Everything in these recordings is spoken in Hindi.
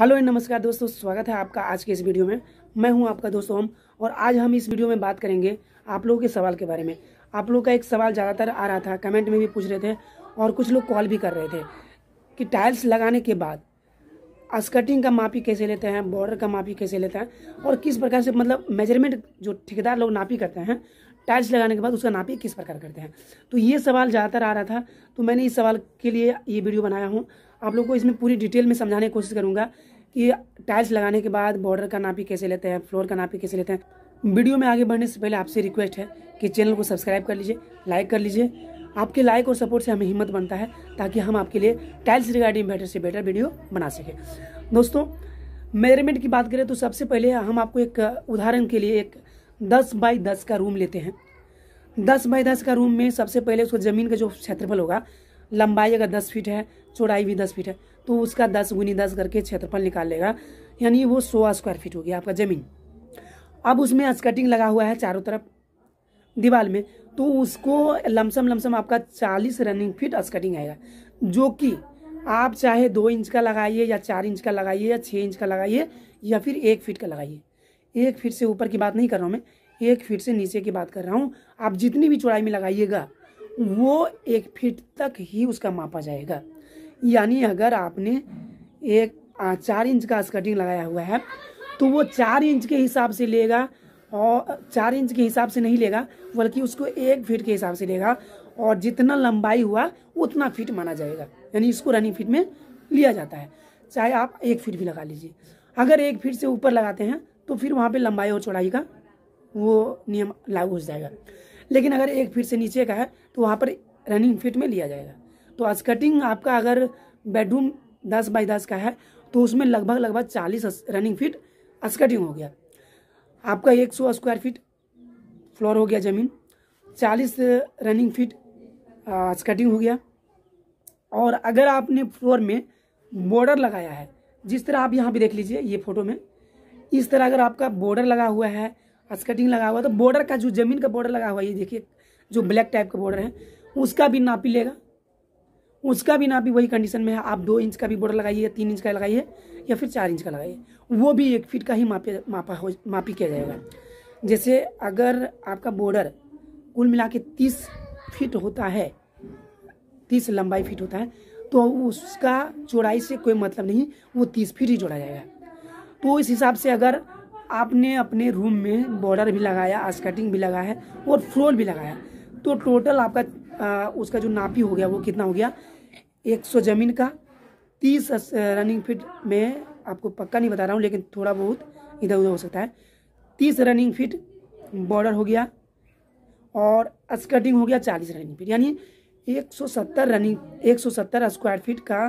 हेलो एंड नमस्कार दोस्तों स्वागत है आपका आज के इस वीडियो में मैं हूं आपका दोस्त ओम और आज हम इस वीडियो में बात करेंगे आप लोगों के सवाल के बारे में आप लोगों का एक सवाल ज़्यादातर आ रहा था कमेंट में भी पूछ रहे थे और कुछ लोग कॉल भी कर रहे थे कि टाइल्स लगाने के बाद स्कर्टिंग का मापी कैसे लेते हैं बॉर्डर का मापी कैसे लेते हैं और किस प्रकार से मतलब मेजरमेंट जो ठेकेदार लोग नापी करते हैं टाइल्स लगाने के बाद उसका नापी किस प्रकार करते हैं तो ये सवाल ज़्यादातर आ रहा था तो मैंने इस सवाल के लिए ये वीडियो बनाया हूँ आप लोग को इसमें पूरी डिटेल में समझाने की कोशिश करूँगा कि टाइल्स लगाने के बाद बॉर्डर का नापी कैसे लेते हैं फ्लोर का नापी कैसे लेते हैं वीडियो में आगे बढ़ने से पहले आपसे रिक्वेस्ट है कि चैनल को सब्सक्राइब कर लीजिए लाइक कर लीजिए आपके लाइक और सपोर्ट से हमें हिम्मत बनता है ताकि हम आपके लिए टाइल्स रिगार्डिंग बेटर से बेटर वीडियो बना सकें दोस्तों मेजरमेंट की बात करें तो सबसे पहले हम आपको एक उदाहरण के लिए एक दस बाई दस का रूम लेते हैं दस बाई दस का रूम में सबसे पहले उसको ज़मीन का जो क्षेत्रफल होगा लंबाई अगर दस फीट है चौड़ाई भी दस फीट है तो उसका दस गुनी दस करके क्षेत्रफल निकाल लेगा यानी वो सौ स्क्वायर फीट हो गया आपका ज़मीन अब उसमें स्कटिंग लगा हुआ है चारों तरफ दीवार में तो उसको लमसम लमसम आपका चालीस रनिंग फीट स्कटिंग आएगा जो कि आप चाहे दो इंच का लगाइए या चार इंच का लगाइए या छः इंच का लगाइए या फिर एक फीट का लगाइए एक फीट से ऊपर की बात नहीं कर रहा हूँ मैं एक फीट से नीचे की बात कर रहा हूँ आप जितनी भी चौड़ाई में लगाइएगा वो एक फीट तक ही उसका मापा जाएगा यानी अगर आपने एक चार इंच का स्कर्टिंग लगाया हुआ है तो वो चार इंच के हिसाब से लेगा और चार इंच के हिसाब से नहीं लेगा बल्कि उसको एक फीट के हिसाब से लेगा और जितना लंबाई हुआ उतना फीट माना जाएगा यानी इसको रनिंग फीट में लिया जाता है चाहे आप एक फीट भी लगा लीजिए अगर एक फीट से ऊपर लगाते हैं तो फिर वहाँ पे लंबाई और चौड़ाई का वो नियम लागू हो जाएगा लेकिन अगर एक फीट से नीचे का है तो वहाँ पर रनिंग फिट में लिया जाएगा तो आज कटिंग आपका अगर बेडरूम दस बाई दस का है तो उसमें लगभग लगभग चालीस रनिंग फिट स्कटिंग हो गया आपका एक सौ स्क्वायर फिट फ्लोर हो गया ज़मीन चालीस रनिंग फिट स्कटिंग हो गया और अगर आपने फ्लोर में बॉर्डर लगाया है जिस तरह आप यहाँ पर देख लीजिए ये फोटो में इस तरह अगर आपका बॉर्डर लगा हुआ है स्कटिंग लगा हुआ है तो बॉर्डर का जो ज़मीन का बॉर्डर लगा हुआ है ये देखिए जो ब्लैक टाइप का बॉर्डर है उसका भी नापी लेगा उसका भी नापी वही कंडीशन में है आप दो इंच का भी बॉर्डर लगाइए तीन इंच का लगाइए या फिर चार इंच का लगाइए वो भी एक फीट का ही मापे मापा हो मापी किया जाएगा जैसे अगर आपका बॉर्डर कुल मिला के तीस फिट होता है तीस लंबाई फिट होता है तो उसका चौड़ाई से कोई मतलब नहीं वो तीस फिट ही जोड़ा जाएगा तो इस हिसाब से अगर आपने अपने रूम में बॉर्डर भी लगाया आस्कटिंग भी लगाया है और फ्लोर भी लगाया तो टोटल आपका आ, उसका जो नापी हो गया वो कितना हो गया 100 जमीन का 30 रनिंग फिट में आपको पक्का नहीं बता रहा हूँ लेकिन थोड़ा बहुत इधर उधर हो सकता है 30 रनिंग फिट बॉर्डर हो गया और स्कर्टिंग हो गया 40 रनिंग फिट यानी 170 रनिंग 170 स्क्वायर फिट का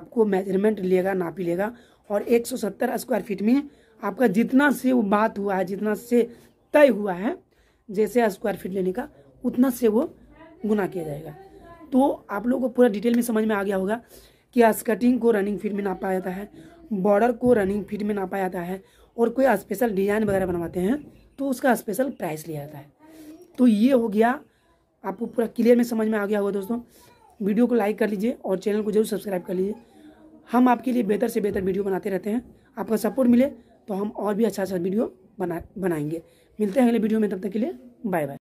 आपको मेजरमेंट लेगा नापी लेगा और 170 स्क्वायर फिट में आपका जितना से वो बात हुआ है जितना से तय हुआ है जैसे स्क्वायर फिट लेने का उतना से वो गुना किया जाएगा तो आप लोगों को पूरा डिटेल में समझ में आ गया होगा कि स्कर्टिंग को रनिंग फिट में नापा जाता है बॉर्डर को रनिंग फिट में नापा जाता है और कोई स्पेशल डिज़ाइन वगैरह बनवाते हैं तो उसका स्पेशल प्राइस लिया जाता है तो ये हो गया आपको पूरा क्लियर में समझ में आ गया होगा दोस्तों वीडियो को लाइक कर लीजिए और चैनल को जरूर सब्सक्राइब कर लीजिए हम आपके लिए बेहतर से बेहतर वीडियो बनाते रहते हैं आपका सपोर्ट मिले तो हम और भी अच्छा अच्छा वीडियो बना बनाएंगे मिलते हैं अगले वीडियो में तब तक के लिए बाय बाय